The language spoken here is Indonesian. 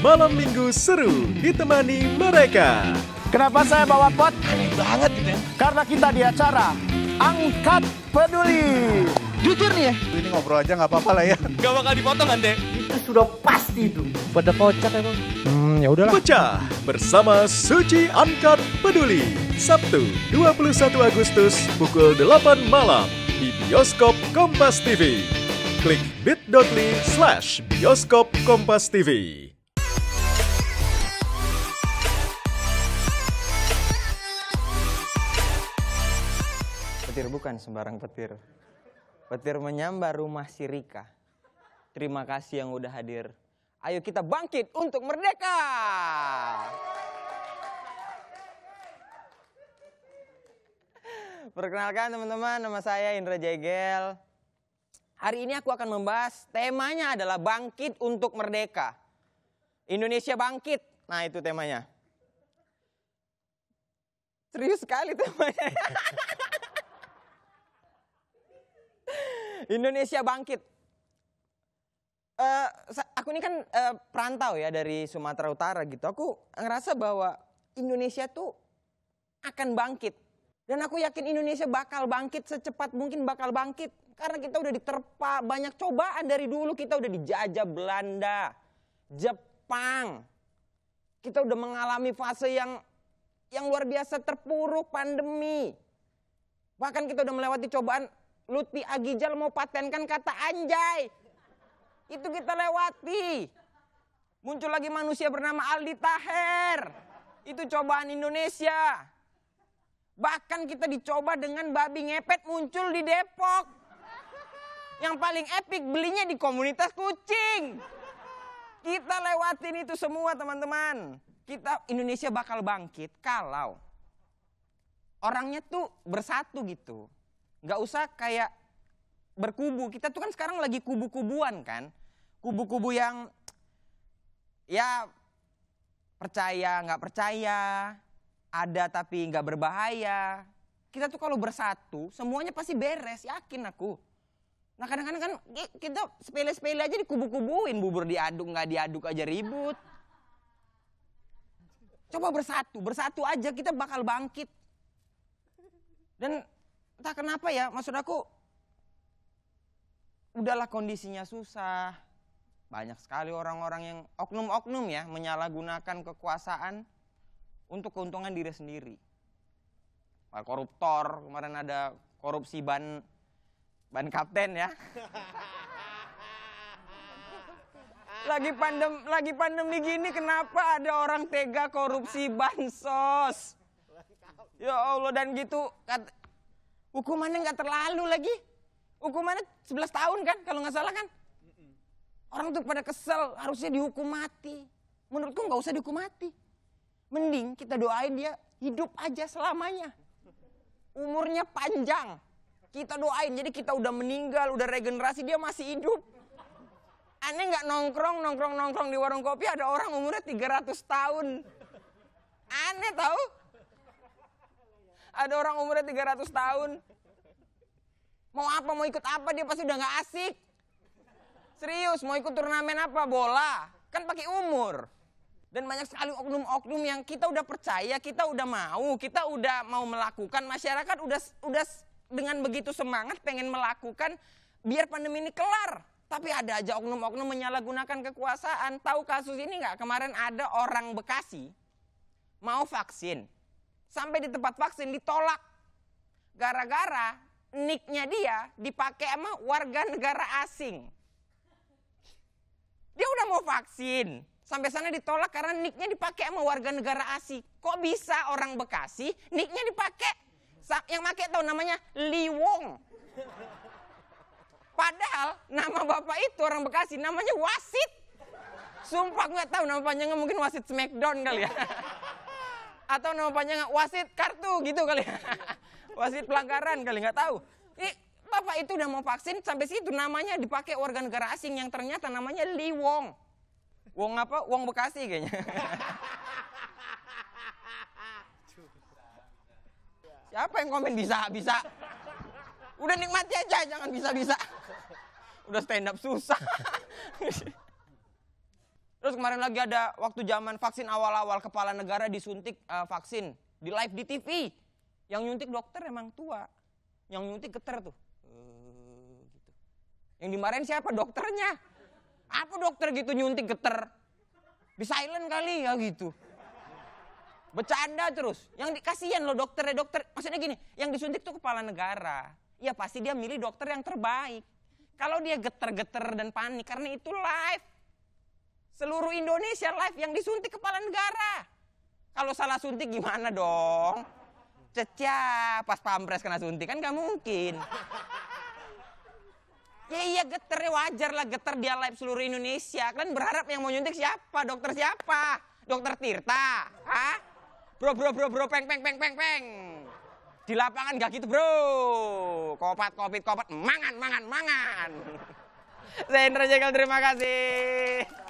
Malam minggu seru ditemani mereka. Kenapa saya bawa pot? Aneh banget gitu ya. Karena kita di acara Angkat Peduli. Jujur nih ya. Ini ngobrol aja nggak apa-apa lah ya. Gak bakal dipotong kan Dek? Itu sudah pasti itu. Pada kocak emang. Hmm ya udahlah. Pecah bersama Suci Angkat Peduli. Sabtu 21 Agustus pukul 8 malam di bioskop Kompas TV klik bit.ly slash bioskop Kompas TV. Petir bukan sembarang petir. Petir menyambar rumah si Rika. Terima kasih yang udah hadir. Ayo kita bangkit untuk merdeka! Perkenalkan teman-teman, nama saya Indra Jegel. Hari ini aku akan membahas temanya adalah bangkit untuk merdeka. Indonesia bangkit. Nah, itu temanya. Serius sekali temanya. Indonesia bangkit. Uh, aku ini kan uh, perantau ya dari Sumatera Utara gitu. Aku ngerasa bahwa Indonesia tuh akan bangkit. Dan aku yakin Indonesia bakal bangkit secepat mungkin bakal bangkit. Karena kita udah diterpa banyak cobaan dari dulu. Kita udah dijajah Belanda, Jepang. Kita udah mengalami fase yang yang luar biasa terpuruk pandemi. Bahkan kita udah melewati cobaan Lutfi Agijal mau patenkan kata anjay. Itu kita lewati. Muncul lagi manusia bernama Aldi Taher. Itu cobaan Indonesia. Bahkan kita dicoba dengan babi ngepet muncul di Depok. Yang paling epic belinya di komunitas kucing. Kita lewatin itu semua teman-teman. Kita Indonesia bakal bangkit kalau orangnya tuh bersatu gitu. Gak usah kayak berkubu. Kita tuh kan sekarang lagi kubu-kubuan kan. Kubu-kubu yang ya percaya gak percaya, ada tapi gak berbahaya. Kita tuh kalau bersatu semuanya pasti beres, yakin aku. Nah kadang-kadang kan ya kita sepele-sepele aja dikubu-kubuin bubur diaduk nggak diaduk aja ribut. Coba bersatu, bersatu aja kita bakal bangkit. Dan entah kenapa ya, maksud aku udahlah kondisinya susah. Banyak sekali orang-orang yang oknum-oknum ya menyalahgunakan kekuasaan untuk keuntungan diri sendiri. Koruptor, kemarin ada korupsi ban ban kapten ya. lagi pandem lagi pandemi gini kenapa ada orang tega korupsi bansos? Ya Allah dan gitu kat, hukumannya nggak terlalu lagi. Hukumannya 11 tahun kan kalau nggak salah kan? Orang tuh pada kesel harusnya dihukum mati. Menurutku nggak usah dihukum mati. Mending kita doain dia hidup aja selamanya. Umurnya panjang kita doain, jadi kita udah meninggal, udah regenerasi, dia masih hidup. Aneh nggak nongkrong, nongkrong, nongkrong di warung kopi ada orang umurnya 300 tahun. Aneh tahu? Ada orang umurnya 300 tahun. Mau apa, mau ikut apa, dia pasti udah nggak asik. Serius, mau ikut turnamen apa? Bola. Kan pakai umur. Dan banyak sekali oknum-oknum yang kita udah percaya, kita udah mau, kita udah mau melakukan, masyarakat udah udah dengan begitu semangat pengen melakukan biar pandemi ini kelar. Tapi ada aja oknum-oknum menyalahgunakan kekuasaan. Tahu kasus ini nggak? Kemarin ada orang Bekasi mau vaksin. Sampai di tempat vaksin ditolak. Gara-gara nicknya dia dipakai sama warga negara asing. Dia udah mau vaksin. Sampai sana ditolak karena nicknya dipakai sama warga negara asing. Kok bisa orang Bekasi nicknya dipakai yang pakai tahu namanya Li Wong. Padahal nama bapak itu orang Bekasi namanya Wasit. Sumpah gue tahu nama panjangnya mungkin Wasit Smackdown kali ya. Atau nama panjangnya Wasit Kartu gitu kali ya. Wasit pelanggaran kali nggak tahu. Ini bapak itu udah mau vaksin sampai situ namanya dipakai warga negara asing yang ternyata namanya Liwong. Wong apa? Wong Bekasi kayaknya. Siapa yang komen bisa bisa? Udah nikmati aja, jangan bisa bisa. Udah stand up susah. Terus kemarin lagi ada waktu zaman vaksin awal-awal kepala negara disuntik uh, vaksin di live di TV. Yang nyuntik dokter emang tua. Yang nyuntik keter tuh. Eh, gitu. Yang dimarahin siapa dokternya? Apa dokter gitu nyuntik keter Di silent kali ya gitu. Bercanda terus. Yang dikasihan loh dokter ya dokter. Maksudnya gini, yang disuntik tuh kepala negara. Ya pasti dia milih dokter yang terbaik. Kalau dia geter-geter dan panik karena itu live. Seluruh Indonesia live yang disuntik kepala negara. Kalau salah suntik gimana dong? Cecia, pas pampres kena suntik kan gak mungkin. Ya iya geter wajar lah geter dia live seluruh Indonesia. Kalian berharap yang mau nyuntik siapa? Dokter siapa? Dokter Tirta? Hah? Bro, bro, bro, bro, peng, peng, peng, peng, peng. Di lapangan gak gitu, bro. Kopat, kopit, kopat. Mangan, mangan, mangan. Saya Indra terima kasih.